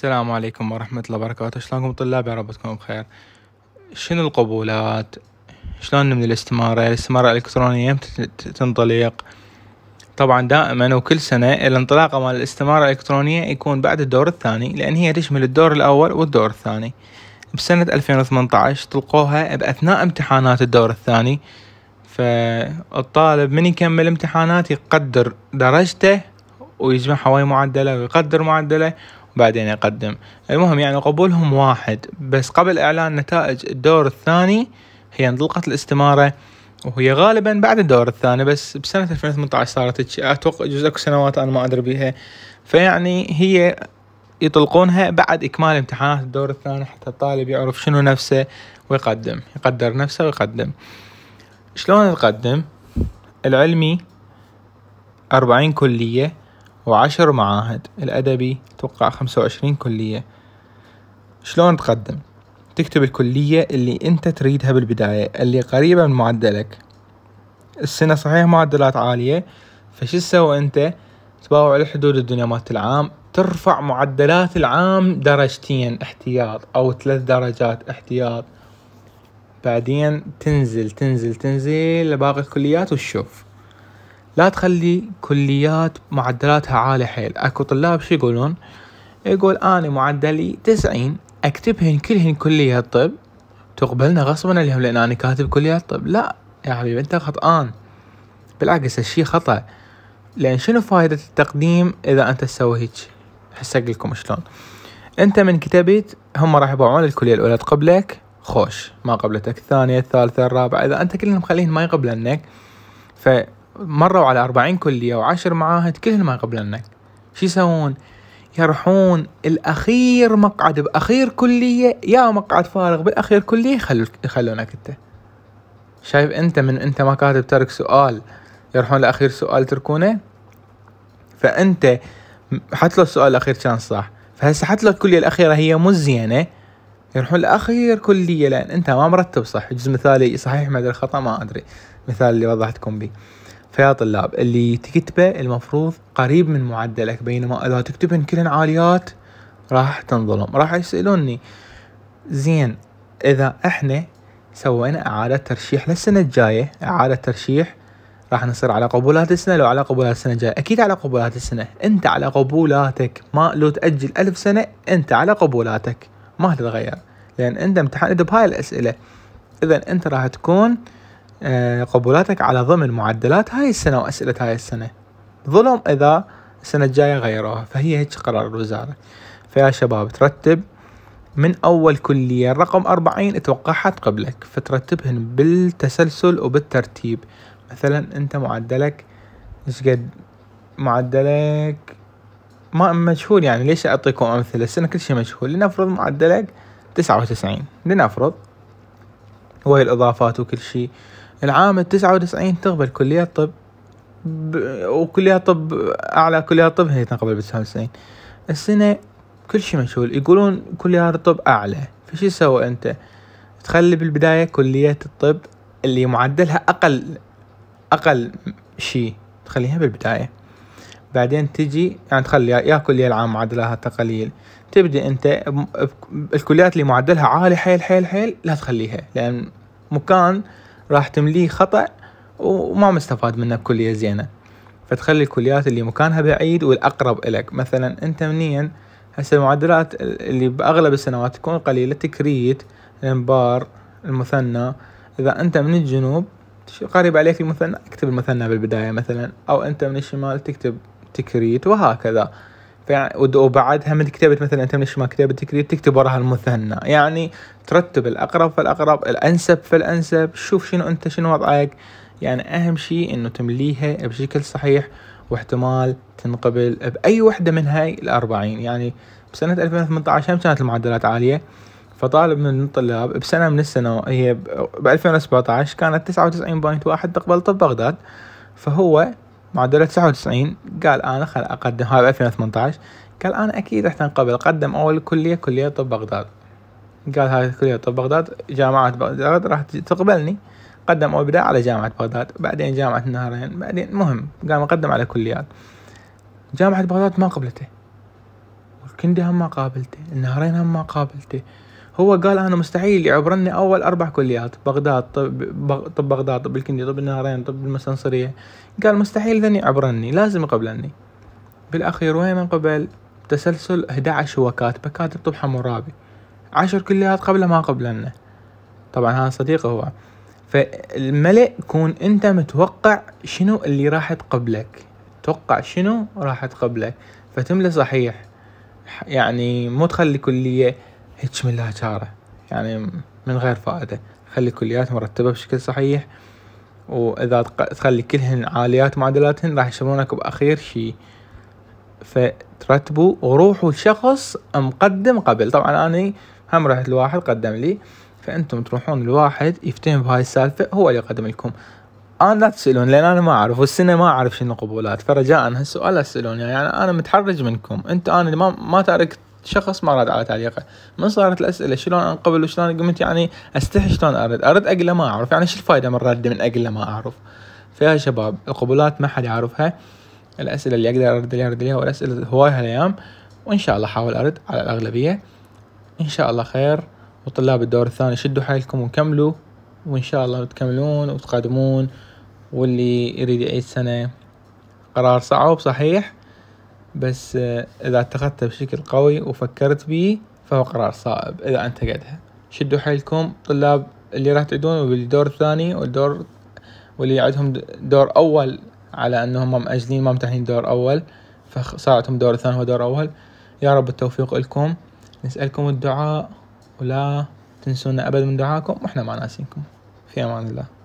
السلام عليكم ورحمة الله وبركاته شلونكم طلاب يا رب تكونوا بخير شنو القبولات شلون من الاستمارة الاستمارة الإلكترونية متى تنطلق طبعا دائما وكل سنة الانطلاقة مال الاستمارة الإلكترونية يكون بعد الدور الثاني لأن هي تشمل الدور الأول والدور الثاني بسنة 2018 طلقوها بأثناء امتحانات الدور الثاني فالطالب من يكمل امتحانات يقدر درجته ويجمعها حوالي معدله ويقدر معدله بعدين يقدم المهم يعني قبولهم واحد بس قبل إعلان نتائج الدور الثاني هي انطلقت الاستمارة وهي غالبا بعد الدور الثاني بس بسنة 2018 صارت تشي اتوقع جزء اكو سنوات انا ما ادري بيها فيعني هي يطلقونها بعد اكمال امتحانات الدور الثاني حتى الطالب يعرف شنو نفسه ويقدم يقدر نفسه ويقدم شلون تقدم العلمي أربعين كلية وعشر معاهد الأدبي توقع خمسة وعشرين كلية شلون تقدم؟ تكتب الكلية اللي أنت تريدها بالبداية اللي قريبة من معدلك السنة صحيح معدلات عالية فش تسوي أنت؟ تباوع الحدود الدنيا مات العام ترفع معدلات العام درجتين احتياط أو ثلاث درجات احتياط بعدين تنزل تنزل تنزل لباقي الكليات وتشوف لا تخلي كليات معدلاتها عالية حيل اكو طلاب شو يقولون يقول اني معدلي تسعين اكتبهن كلهن كلية طب تقبلنا غصبا اليوم لان انا كاتب كلية طب لا يا حبيبي انت خطآن بالعكس هالشي خطأ لان شنو فايدة التقديم اذا انت تسوي هيج هسه لكم شلون انت من كتبت هم راح يبيعون الكلية الاولى تقبلك خوش ما قبلتك الثانية الثالثة الرابعة اذا انت كلهم مخليهن ما يقبلنك مروا على أربعين كلية وعشر معاهد كلهن ما يقبلنك شو يسوون يروحون الأخير مقعد بأخير كلية يا مقعد فارغ بالأخير كلية يخلونك يخلونك أنت شايف أنت من أنت ما كاتب ترك سؤال يروحون لأخير سؤال تركونه فأنت حط له السؤال الأخير كان صح فهسه حط له الكلية الأخيرة هي مو زينة يروحون لأخير كلية لأن أنت ما مرتب صح جزء مثالي صحيح ما أدري خطأ ما أدري مثال اللي وضحتكم به فيا طلاب اللي تكتبه المفروض قريب من معدلك بينما اذا تكتبهن كلهن عاليات راح تنظلم راح يسألوني زين اذا احنا سوينا اعادة ترشيح للسنة الجاية اعادة ترشيح راح نصير على قبولات السنة لو على قبولات السنة الجاية اكيد على قبولات السنة انت على قبولاتك ما لو تأجل الف سنة انت على قبولاتك ما تتغير لان انت امتحنت بهاي الاسئلة اذا انت راح تكون آه، قبولاتك على ضمن معدلات هاي السنة وأسئلة هاي السنة ظلم إذا السنة الجاية غيروها فهي هيك قرار الوزارة فيا شباب ترتب من أول كلية رقم أربعين توقعت قبلك فترتبهن بالتسلسل وبالترتيب مثلا أنت معدلك ايش قد معدلك ما مجهول يعني ليش أعطيكم أمثلة السنة كل شيء مجهول لنفرض معدلك تسعة وتسعين لنفرض وهي الإضافات وكل شيء العام التسعة وتسعين تقبل كلية طب وكلية طب أعلى كلية طب هي تقبل بالتسعة وتسعين السنة كل شي مجهول يقولون كلية طب أعلى فش سوى أنت تخلي بالبداية كلية الطب اللي معدلها أقل أقل شي تخليها بالبداية بعدين تجي يعني تخلي يا كلية العام معدلها تقليل تبدي انت الكليات اللي معدلها عالي حيل حيل حيل لا تخليها لان مكان راح تمليه خطأ وما مستفاد منه بكلية زينة فتخلي الكليات اللي مكانها بعيد والأقرب إلك مثلا أنت منين هسه المعدلات اللي بأغلب السنوات تكون قليلة تكريت الانبار المثنى إذا أنت من الجنوب قريب عليك المثنى اكتب المثنى بالبداية مثلا أو أنت من الشمال تكتب تكريت وهكذا وبعدها من كتابة مثلا أنت ليش ما كتابة تكريت تكتب وراها المثنى يعني ترتب الأقرب فالأقرب الأنسب فالأنسب شوف شنو أنت شنو وضعك يعني أهم شيء أنه تمليها بشكل صحيح واحتمال تنقبل بأي وحدة من هاي الأربعين يعني بسنة 2018 هم كانت المعدلات عالية فطالب من الطلاب بسنة من السنة هي ب 2017 كانت 99.1 تقبل طب بغداد فهو معدله 99 قال انا خل اقدم هاي 2018 قال انا اكيد راح تنقبل قدم اول كليه كليه طب بغداد قال هاي كليه طب بغداد جامعه بغداد راح تقبلني قدم اول بدايه على جامعه بغداد بعدين جامعه النهرين بعدين مهم قام أقدم على كليات جامعه بغداد ما قبلته كندي هم ما قابلته النهرين هم ما قابلته هو قال انا مستحيل يعبرني يعني اول اربع كليات بغداد طب, طب بغداد طب الكندي طب النهرين طب المستنصريه قال مستحيل ذن يعبرني لازم يقبلني بالاخير وين انقبل تسلسل 11 هو كاتبه كاتب طب حمورابي عشر كليات قبل ما قبلنا طبعا هذا صديقه هو فالملئ كون انت متوقع شنو اللي راح تقبلك توقع شنو راح تقبلك فتملى صحيح يعني مو تخلي كلية هيج من لها يعني من غير فائدة خلي كليات مرتبة بشكل صحيح وإذا تخلي كلهن عاليات معدلاتهن راح يشوفونك بأخير شي فترتبوا وروحوا لشخص مقدم قبل طبعا أنا هم رحت لواحد قدم لي فأنتم تروحون لواحد يفتهم بهاي السالفة هو اللي قدم لكم انا لا تسالون لان انا ما اعرف والسنه ما اعرف شنو قبولات فرجاء هالسؤال لا تسالون يعني انا متحرج منكم انت انا ما ما تركت شخص ما رد على تعليقه من صارت الاسئله شلون انقبل وشلون قمت يعني استحي شلون ارد ارد اقله ما اعرف يعني شو الفائده من رد من اقله ما اعرف فيها شباب القبولات ما حد يعرفها الاسئله اللي اقدر ارد لها ارد لها والاسئله هواي هالايام وان شاء الله احاول ارد على الاغلبيه ان شاء الله خير وطلاب الدور الثاني شدوا حيلكم وكملوا وان شاء الله تكملون وتقدمون واللي يريد يعيد سنه قرار صعب صحيح بس آه، إذا اتخذته بشكل قوي وفكرت به فهو قرار صائب إذا أنت قدها شدوا حيلكم طلاب اللي راح تعيدون بالدور الثاني والدور واللي عندهم دور أول على أنهم مأجلين ما متحين دور أول فصار دور ثاني ودور أول يا رب التوفيق لكم نسألكم الدعاء ولا تنسونا أبدا من دعائكم وإحنا ما ناسينكم في أمان الله